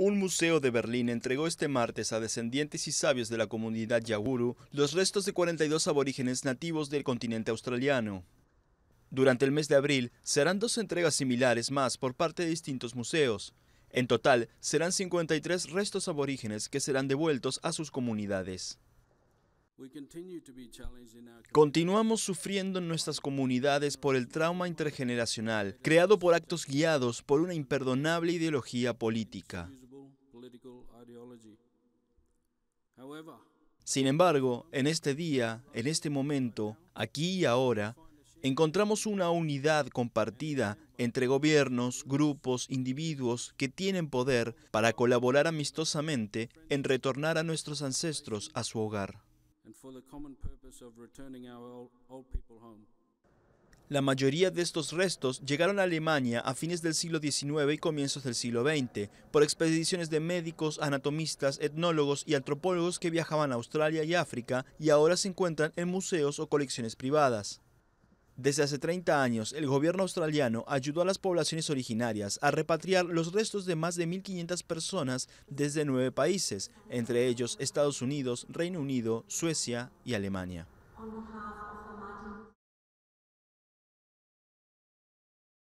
Un museo de Berlín entregó este martes a descendientes y sabios de la comunidad Yaguru los restos de 42 aborígenes nativos del continente australiano. Durante el mes de abril serán dos entregas similares más por parte de distintos museos. En total serán 53 restos aborígenes que serán devueltos a sus comunidades. Continuamos sufriendo en nuestras comunidades por el trauma intergeneracional, creado por actos guiados por una imperdonable ideología política. Sin embargo, en este día, en este momento, aquí y ahora, encontramos una unidad compartida entre gobiernos, grupos, individuos que tienen poder para colaborar amistosamente en retornar a nuestros ancestros a su hogar. La mayoría de estos restos llegaron a Alemania a fines del siglo XIX y comienzos del siglo XX, por expediciones de médicos, anatomistas, etnólogos y antropólogos que viajaban a Australia y África y ahora se encuentran en museos o colecciones privadas. Desde hace 30 años, el gobierno australiano ayudó a las poblaciones originarias a repatriar los restos de más de 1.500 personas desde nueve países, entre ellos Estados Unidos, Reino Unido, Suecia y Alemania.